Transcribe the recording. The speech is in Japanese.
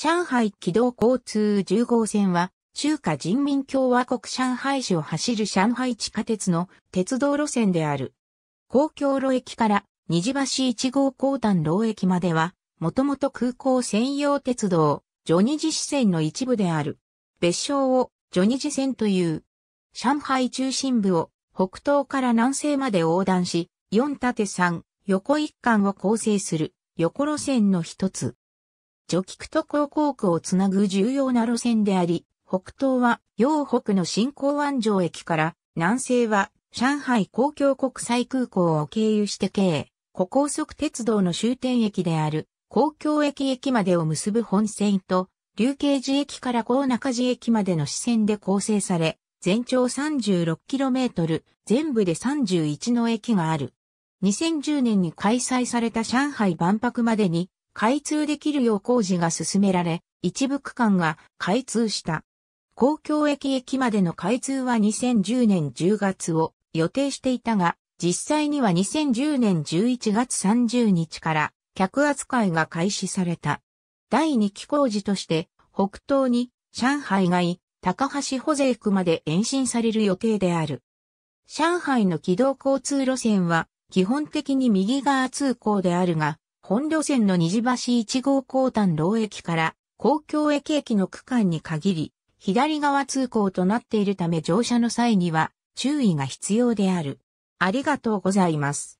上海軌道交通10号線は、中華人民共和国上海市を走る上海地下鉄の鉄道路線である。公共路駅から虹橋1号高段路駅までは、もともと空港専用鉄道、ジョニジ支線の一部である。別称をジョニジ線という。上海中心部を北東から南西まで横断し、4縦3、横1間を構成する横路線の一つ。除菊とク高校区をつなぐ重要な路線であり、北東は洋北の新港湾城駅から、南西は上海公共国際空港を経由して経古高速鉄道の終点駅である公共駅駅までを結ぶ本線と、流刑寺駅から高中寺駅までの支線で構成され、全長 36km、全部で31の駅がある。2010年に開催された上海万博までに開通できるよう工事が進められ、一部区間が開通した。公共駅駅までの開通は2010年10月を予定していたが、実際には2010年11月30日から客扱いが開始された。第2期工事として北東に上海外高橋保税区まで延伸される予定である。上海の軌道交通路線は基本的に右側通行であるが、本路線の虹橋1号交丹老駅から公共駅駅の区間に限り、左側通行となっているため乗車の際には注意が必要である。ありがとうございます。